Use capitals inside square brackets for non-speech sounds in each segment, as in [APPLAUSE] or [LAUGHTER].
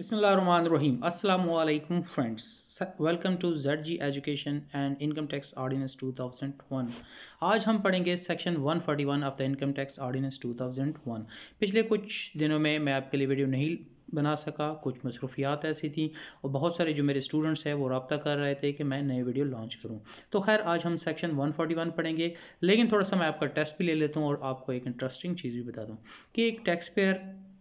अस्सलाम वालेकुम friends welcome to Z G education and income tax Ordinance 2001. आज हम पढ़ेंगे section 141 of the income tax ordinance 2001. पिछले कुछ दिनों में मैं आपके लिए वीडियो नहीं बना सका कुछ मसरूफियात ऐसी थी और बहुत सारे जो मेरे स्टूडेंट्स हैं वो रबता कर रहे थे कि मैं नए वीडियो लॉन्च करूं तो खैर आज हम सेक्शन 141 पढ़ेंगे लेकिन थोड़ा सा मैं आपका टेस्ट भी ले लेता हूं और आपको एक इंटरेस्टिंग चीज़ भी बता दूं कि एक टैक्स पेयर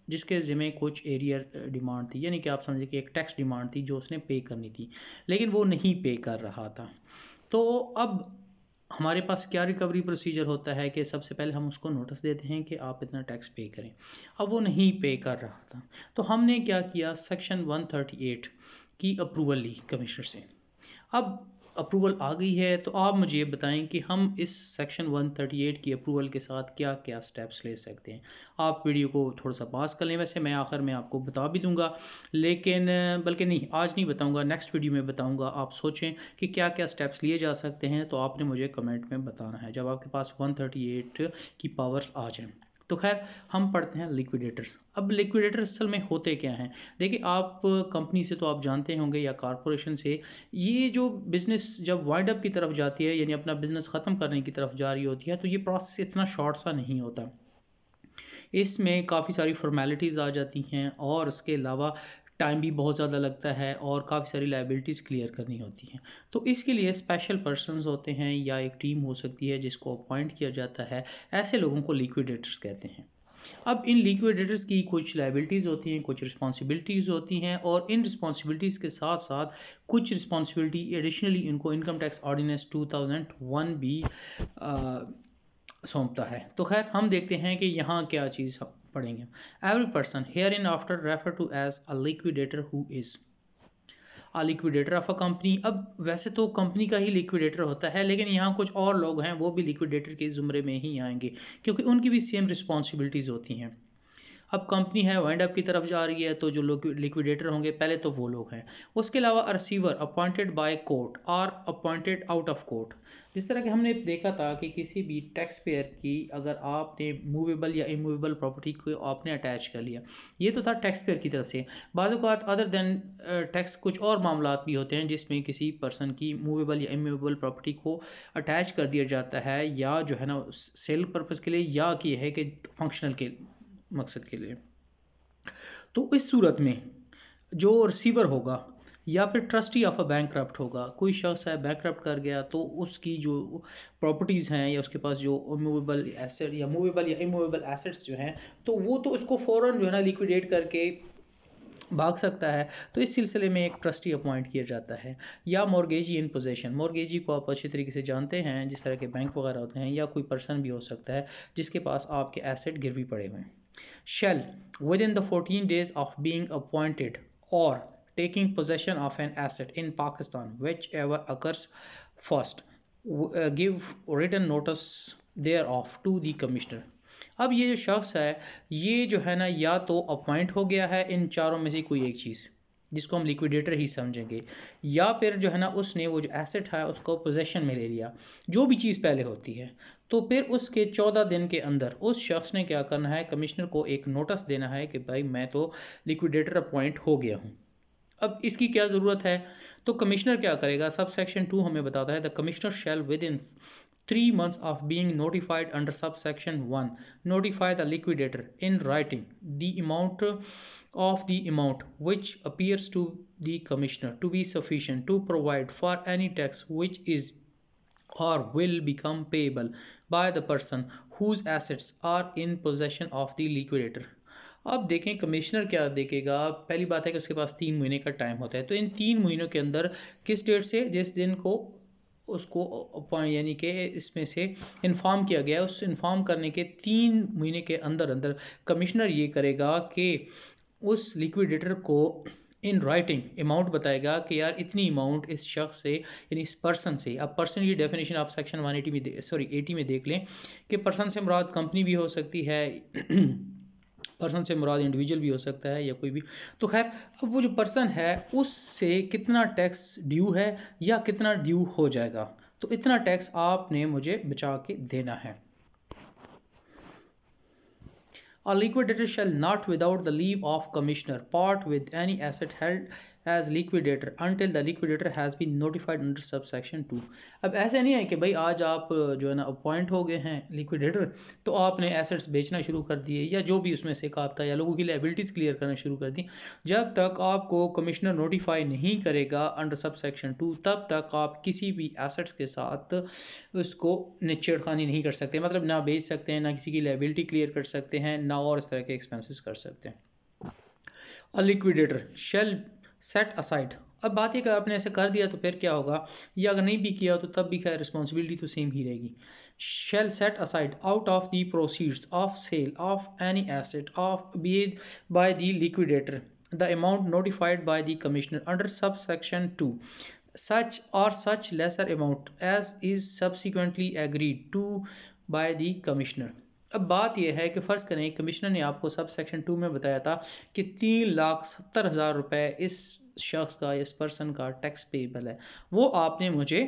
जिसके ज़िम्मे कुछ एरियर डिमांड थी यानी कि आप समझे कि एक टैक्स डिमांड थी जो उसने पे करनी थी लेकिन वो नहीं पे कर रहा था तो अब हमारे पास क्या रिकवरी प्रोसीजर होता है कि सबसे पहले हम उसको नोटिस देते हैं कि आप इतना टैक्स पे करें अब वो नहीं पे कर रहा था तो हमने क्या किया सेक्शन 138 की अप्रूवल ली कमिश्नर से अब अप्रूवल आ गई है तो आप मुझे बताएं कि हम इस सेक्शन 138 की अप्रूवल के साथ क्या क्या स्टेप्स ले सकते हैं आप वीडियो को थोड़ा सा पास कर लें वैसे मैं आखिर में आपको बता भी दूंगा लेकिन बल्कि नहीं आज नहीं बताऊंगा नेक्स्ट वीडियो में बताऊंगा आप सोचें कि क्या क्या स्टेप्स लिए जा सकते हैं तो आपने मुझे कमेंट में बताना है जब आपके पास वन की पावर्स आ जाएँ तो खैर हम पढ़ते हैं लिक्विडेटर्स अब लिक्विडेटर्स असल में होते क्या हैं देखिए आप कंपनी से तो आप जानते होंगे या कॉरपोरेशन से ये जो बिज़नेस जब वाइंड अप की तरफ जाती है यानी अपना बिज़नेस ख़त्म करने की तरफ जा रही होती है तो ये प्रोसेस इतना शॉर्ट सा नहीं होता इसमें काफ़ी सारी फॉर्मेलिटीज़ आ जाती हैं और इसके अलावा टाइम भी बहुत ज़्यादा लगता है और काफ़ी सारी लाइबिलिटीज़ क्लियर करनी होती हैं तो इसके लिए स्पेशल पर्सनस होते हैं या एक टीम हो सकती है जिसको अपॉइंट किया जाता है ऐसे लोगों को लिक्विडेटर्स कहते हैं अब इन लिक्विडेटर्स की कुछ लाइबिलिटीज़ होती हैं कुछ रिस्पॉन्सिबिलिटीज़ होती हैं और इन रिस्पॉन्सिबिलिटीज़ के साथ साथ कुछ रिस्पॉन्सिबिलिटी एडिशनली इनको इनकम टैक्स ऑर्डिनेंस वन भी सौंपता है तो खैर हम देखते हैं कि यहाँ क्या चीज़ पढ़ेंगे every person hereinafter refer to as a liquidator who is a liquidator of a company अब वैसे तो कंपनी का ही लिक्विडेटर होता है लेकिन यहाँ कुछ और लोग हैं वो भी लिक्विडेटर के ज़ुमरे में ही आएंगे क्योंकि उनकी भी सेम रिस्पॉन्सिबिलिटीज़ होती हैं अब कंपनी है वाइंड अप की तरफ जा रही है तो जो लोग लिक्विडेटर होंगे पहले तो वो लोग हैं उसके अलावा रिसीवर अपॉइंटेड बाय कोर्ट और अपॉइंटेड आउट ऑफ कोर्ट जिस तरह के हमने देखा था कि किसी भी टैक्स पेयर की अगर आपने मूवेबल या इमूवेबल प्रॉपर्टी को आपने अटैच कर लिया ये तो था टैक्स पेयर की तरफ से बाज़ात अदर देन टैक्स कुछ और मामला भी होते हैं जिसमें किसी पर्सन की मूवेबल या इमूवेबल प्रॉपर्टी को अटैच कर दिया जाता है या जो है ना सेल पर्पज़ के लिए या कि है कि फंक्शनल के मकसद के लिए तो इस सूरत में जो रिसीवर होगा या फिर ट्रस्टी ऑफ अ बैंक होगा कोई शख्स है बैंक कर गया तो उसकी जो प्रॉपर्टीज़ हैं या उसके पास जो मूवेबल एसेट या मूवेबल या इमूवेबल एसेट्स जो हैं तो वो तो उसको फ़ौर जो है ना लिक्विडेट करके भाग सकता है तो इस सिलसिले में एक ट्रस्टी अपॉइंट किया जाता है या मॉर्गेजी इन पोजेशन मॉर्गेजी को आप अच्छे तरीके से जानते हैं जिस तरह के बैंक वगैरह होते हैं या कोई पर्सन भी हो सकता है जिसके पास आपके एसेट गिरवी पड़े हुए हैं shall within the 14 days of being appointed or taking possession of an asset in Pakistan, whichever occurs first, give written notice thereof to the commissioner. अब ये जो शख्स है ये जो है ना या तो अपॉइंट हो गया है इन चारों में से कोई एक चीज़ जिसको हम लिक्विडेटर ही समझेंगे या फिर जो है ना उसने वो जो एसेट है उसको पोजेशन में ले लिया जो भी चीज़ पहले होती है तो फिर उसके चौदह दिन के अंदर उस शख्स ने क्या करना है कमिश्नर को एक नोटिस देना है कि भाई मैं तो लिक्विडेटर अपॉइंट हो गया हूँ अब इसकी क्या ज़रूरत है तो कमिश्नर क्या करेगा सब सेक्शन टू हमें बताता है the commissioner shall within three months of being notified under sub section one notify the liquidator in writing the amount of the amount which appears to the commissioner to be sufficient to provide for any tax which is or will become payable by the person whose assets are in possession of the liquidator अब देखें commissioner क्या देखेगा पहली बात है कि उसके पास तीन महीने का टाइम होता है तो इन तीन महीनों के अंदर किस डेट से जिस दिन को उसको यानी कि इसमें से इन्फॉर्म किया गया उस इन्फॉर्म करने के तीन महीने के अंदर अंदर कमिश्नर ये करेगा कि उस लिक्विडेटर को इन राइटिंग अमाउंट बताएगा कि यार इतनी अमाउंट इस शख्स से यानी इस पर्सन से अब पर्सन की डेफिनेशन आप सेक्शन वन एटी में सॉरी एटी में देख लें कि पर्सन से मुराद कंपनी भी हो सकती है पर्सन [CLEARS THROAT] से मुराद इंडिविजुअल भी हो सकता है या कोई भी तो खैर अब वो जो पर्सन है उससे कितना टैक्स ड्यू है या कितना ड्यू हो जाएगा तो इतना टैक्स आपने मुझे बचा के देना है A liquidator shall not, without the leave of commissioner, part with any asset held as liquidator until the liquidator has been notified under sub section two अब ऐसे नहीं है कि भाई आज आप जो है ना अपॉइंट हो गए हैं लिक्विडेटर तो आपने एसेट्स बेचना शुरू कर दिए या जो भी उसमें से था या लोगों की लाइबिलिटीज़ क्लियर करना शुरू कर दी जब तक आपको कमिश्नर नोटिफाई नहीं करेगा अंडर सब सेक्शन टू तब तक आप किसी भी एसेट्स के साथ उसको छेड़खानी नहीं कर सकते मतलब ना बेच सकते हैं ना किसी की लाइबिलिटी क्लियर कर सकते हैं ना और इस तरह के एक्सपेंसिस कर सकते हैं a liquidator shall set aside अब बात ये कर आपने ऐसे कर दिया तो फिर क्या होगा या अगर नहीं भी किया तो तब भी खैर रिस्पॉन्सिबिलिटी तो सेम ही रहेगी shall set aside out of the proceeds of sale of any asset of be by the liquidator the amount notified by the commissioner under sub section two such और such lesser amount as is subsequently agreed to by the commissioner अब बात यह है कि फ़र्ज़ करें commissioner ने आपको सब सेक्शन टू में बताया था कि तीन लाख सत्तर हज़ार रुपये इस शख्स का इस पर्सन का टैक्स पेबल है वो आपने मुझे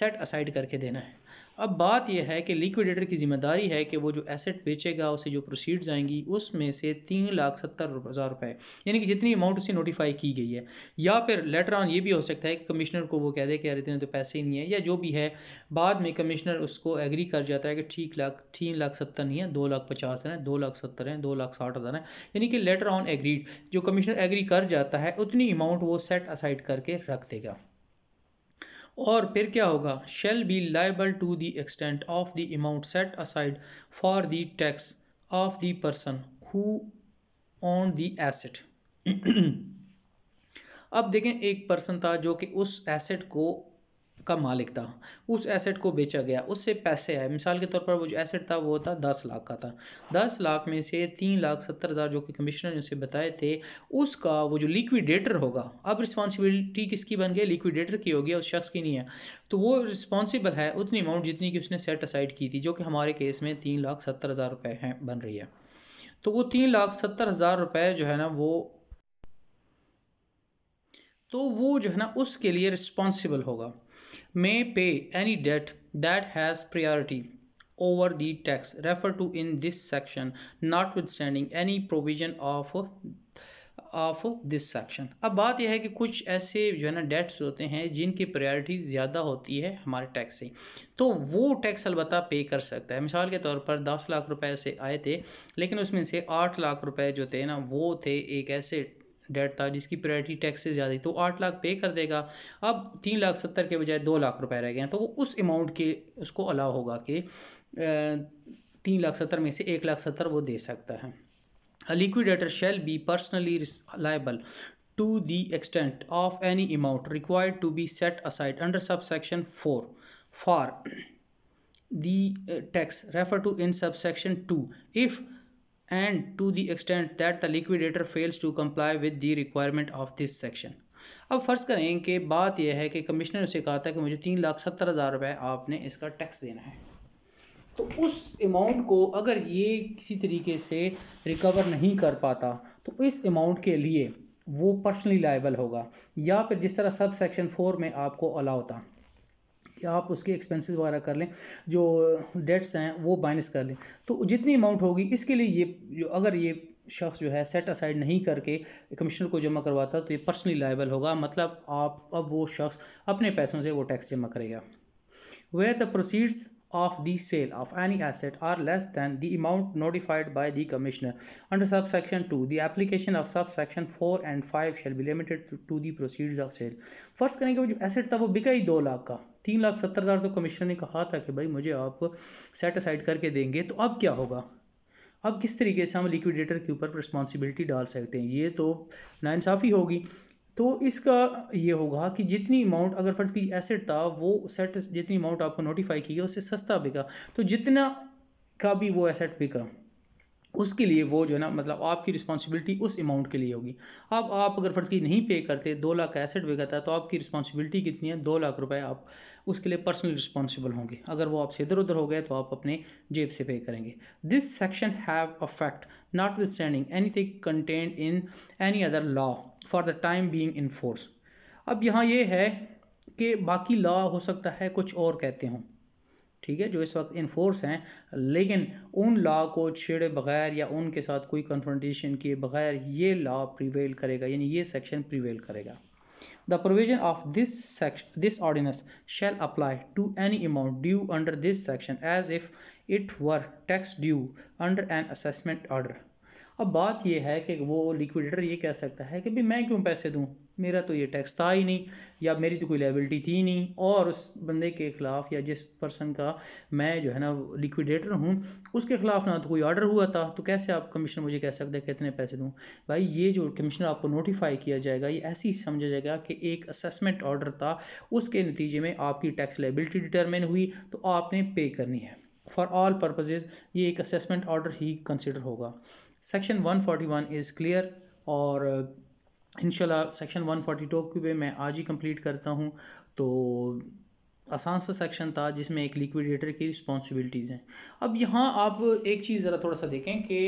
सेट असाइड करके देना है अब बात यह है कि लिक्विडेटर की जिम्मेदारी है कि वो जो एसेट बेचेगा उसे जो प्रोसीड्स आएंगी उसमें से तीन लाख सत्तर हज़ार रुपये यानी कि जितनी अमाउंट उसे नोटिफाई की गई है या फिर लेटर ऑन ये भी हो सकता है कि कमिश्नर को वो कह दे कि यार इतने तो पैसे ही नहीं है या जो भी है बाद में कमिश्नर उसको एग्री कर जाता है कि ठीक लाख तीन लाख सत्तर नहीं है दो लाख पचास हज़ार है दो लाख सत्तर है दो लाख साठ हज़ार है यानी कि लेटर ऑन एग्रीड जो कमिश्नर एग्री कर जाता है उतनी अमाउंट वो सेट असाइड करके रख देगा और फिर क्या होगा shall be liable to the extent of the amount set aside for the tax of the person who on the asset अब देखें एक पर्सन था जो कि उस एसेट को का मालिक था उस एसेट को बेचा गया उससे पैसे आए मिसाल के तौर पर वो जो एसेट था वो था दस लाख का था दस लाख में से तीन लाख सत्तर हज़ार जो कि कमिश्नर ने उसे बताए थे उसका वो जो लिक्विडेटर होगा अब रिस्पॉन्सिबिलिटी किसकी बन गई लिक्विडेटर की होगी उस शख्स की नहीं है तो वो रिस्पॉन्सिबल है उतनी अमाउंट जितनी कि उसने सेट असाइड की थी जो कि हमारे केस में तीन लाख सत्तर हज़ार रुपये हैं बन रही है तो वो तीन लाख सत्तर हज़ार रुपये जो है ना वो तो वो जो है ना उसके लिए रिस्पॉन्सिबल होगा may pay any debt that has priority over the tax referred to in this section notwithstanding any provision of of this section अब बात यह है कि कुछ ऐसे जो है ना डेट्स होते हैं जिनकी प्रायोरिटी ज़्यादा होती है हमारे टैक्स से तो वो टैक्स अलबत्ता पे कर सकता है मिसाल के तौर पर दस लाख रुपए से आए थे लेकिन उसमें से आठ लाख रुपए जो थे ना वो थे एक ऐसे डेट था जिसकी प्रायोरिटी टैक्स से ज़्यादा थी तो आठ लाख पे कर देगा अब तीन लाख सत्तर के बजाय दो लाख रुपए रह गए हैं तो वो उस अमाउंट के उसको अलाव होगा कि तीन लाख सत्तर में से एक लाख सत्तर वो दे सकता है liquidator shall be personally liable to the extent of any amount required to be set aside under sub section four for the tax refer to in sub section two if and to the extent that the liquidator fails to comply with the requirement of this section अब फ़र्ज़ करें कि बात यह है कि commissioner से उसे कहा था कि मुझे तीन लाख सत्तर हज़ार रुपये आपने इसका टैक्स देना है तो उस अमाउंट को अगर ये किसी तरीके से रिकवर नहीं कर पाता तो इस अमाउंट के लिए वो पर्सनली लाइबल होगा या फिर जिस तरह सब सेक्शन फोर में आपको अलाउ था आप उसके एक्सपेंसेस वगैरह कर लें जो डेट्स हैं वो माइनस कर लें तो जितनी अमाउंट होगी इसके लिए ये जो अगर ये शख्स जो है सेट असाइड नहीं करके कमिश्नर को जमा करवाता तो ये पर्सनली लाइबल होगा मतलब आप अब वो शख्स अपने पैसों से वो टैक्स जमा करेगा where the proceeds the sale of any asset are less than the amount notified by the commissioner under sub section two the application of sub section four and five shall be limited to the proceeds of sale first करेंगे वो जो asset था वो बिका ही दो लाख का तीन लाख सत्तर हज़ार तो कमिश्नर ने कहा था कि भाई मुझे आप सेट असाइड करके देंगे तो अब क्या होगा अब किस तरीके से हम लिक्विडेटर के ऊपर रिस्पॉन्सिबिलिटी डाल सकते हैं ये तो नाइंसाफ़ी होगी तो इसका ये होगा कि जितनी अमाउंट अगर फ़र्ज़ की एसेट था वो सेट जितनी अमाउंट आपको नोटिफाई की है उससे सस्ता बिका तो जितना का भी वो एसेट बिका उसके लिए वो जो है ना मतलब आपकी रिस्पॉन्सिबिलिटी उस अमाउंट के लिए होगी अब आप अगर फर्ज की नहीं पे करते दो लाख एसेट करता है तो आपकी रिस्पॉन्सिबिलिटी कितनी है दो लाख रुपए आप उसके लिए पर्सनल रिस्पॉन्सिबल होंगे अगर वो आपसे इधर उधर हो गए तो आप अपने जेब से पे करेंगे this section have effect notwithstanding anything content in any other law for the time being in force अब यहाँ ये है कि बाकी लॉ हो सकता है कुछ और कहते हों ठीक है जो इस वक्त इनफोर्स हैं लेकिन उन लॉ को छेड़े बगैर या उनके साथ कोई कन्फ्रेंटेशन किए बगैर ये लॉ प्रिवेल करेगा यानी ये सेक्शन प्रिवेल करेगा the provision of this section this ordinance shall apply to any amount due under this section as if it were tax due under an assessment order अब बात यह है कि वो लिक्विडेटर ये कह सकता है कि भाई मैं क्यों पैसे दूँ मेरा तो ये टैक्स था ही नहीं या मेरी तो कोई लाइबिलिटी थी ही नहीं और उस बंदे के ख़िलाफ़ या जिस पर्सन का मैं जो है ना लिक्विडेटर हूँ उसके ख़िलाफ़ ना तो कोई ऑर्डर हुआ था तो कैसे आप कमिश्नर मुझे कह सकते हैं कितने पैसे दूँ भाई ये जो कमिश्नर आपको नोटिफाई किया जाएगा ये ऐसी समझा जाएगा कि एक असेसमेंट ऑर्डर था उसके नतीजे में आपकी टैक्स लाइबिलिटी डिटर्मिन हुई तो आपने पे करनी है फॉर ऑल पर्पजेज़ ये एक असेसमेंट ऑर्डर ही कंसिडर होगा सेक्शन वन इज़ क्लियर और इनशाला सेक्शन 142 टू भी मैं आज ही कंप्लीट करता हूँ तो आसान सा सेक्शन था जिसमें एक लिक्विडेटर की रिस्पॉन्सिबिलिटीज़ हैं अब यहाँ आप एक चीज़ ज़रा थोड़ा सा देखें कि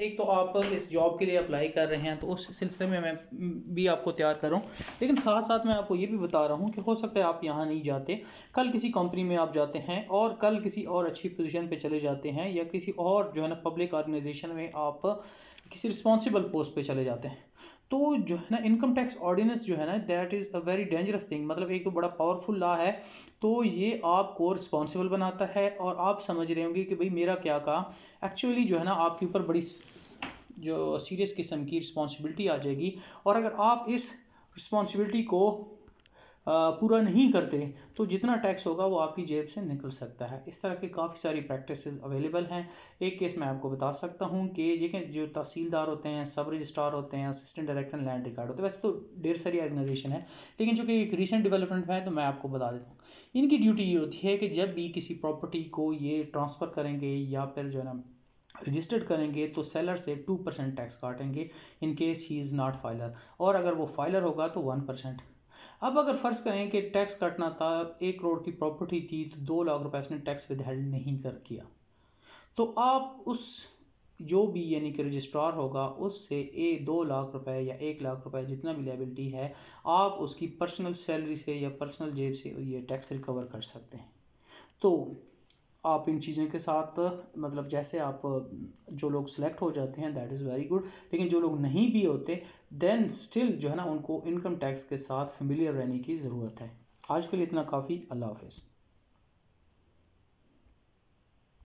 एक तो आप इस जॉब के लिए अप्लाई कर रहे हैं तो उस सिलसिले में मैं भी आपको तैयार कर रहा हूँ लेकिन साथ साथ मैं आपको ये भी बता रहा हूँ कि हो सकता है आप यहाँ नहीं जाते कल किसी कंपनी में आप जाते हैं और कल किसी और अच्छी पोजीशन पे चले जाते हैं या किसी और जो है ना पब्लिक ऑर्गेनाइजेशन में आप किसी रिस्पॉन्सिबल पोस्ट पर चले जाते हैं तो जो है ना इनकम टैक्स ऑर्डिनेंस जो है ना that is a very dangerous thing मतलब एक तो बड़ा पावरफुल लॉ है तो ये आपको रिस्पॉन्सिबल बनाता है और आप समझ रहे होंगे कि भाई मेरा क्या काम एक्चुअली जो है ना आपके ऊपर बड़ी जो सीरियस किस्म की रिस्पॉन्सिबिलिटी आ जाएगी और अगर आप इस रिस्पॉन्सिबिलिटी को पूरा नहीं करते तो जितना टैक्स होगा वो आपकी जेब से निकल सकता है इस तरह के काफ़ी सारी प्रैक्टिसेस अवेलेबल हैं एक केस मैं आपको बता सकता हूँ कि देखें जो तहसीलदार होते हैं सब रजिस्ट्रार होते हैं असिस्टेंट डायरेक्टर लैंड रिकार्ड होते हैं वैसे तो ढेर सारी ऑर्गेनाइजेशन है लेकिन चूँकि एक रिसेंट डेवलपमेंट है तो मैं आपको बता देता हूँ इनकी ड्यूटी ये होती है कि जब भी किसी प्रॉपर्टी को ये ट्रांसफ़र करेंगे या फिर जो है ना रजिस्टर्ड करेंगे तो सेलर से टू परसेंट टैक्स काटेंगे in case he is not filer और अगर वो फाइलर होगा तो वन परसेंट अब अगर फ़र्ज़ करें कि टैक्स कटना था एक करोड़ की प्रॉपर्टी थी तो दो लाख रुपए उसने टैक्स विदहेल्ड नहीं कर किया तो आप उस जो भी यानी कि रजिस्ट्रार होगा उससे ए दो लाख रुपए या एक लाख रुपए जितना भी लाइबिलिटी है आप उसकी पर्सनल सैलरी से या पर्सनल जेब से ये टैक्स रिकवर कर सकते हैं तो आप इन चीज़ों के साथ मतलब जैसे आप जो लोग सेलेक्ट हो जाते हैं दैट इज़ वेरी गुड लेकिन जो लोग नहीं भी होते देन स्टिल जो है ना उनको इनकम टैक्स के साथ फेमिलियर रहने की ज़रूरत है आज के लिए इतना काफ़ी अल्लाह हाफिज़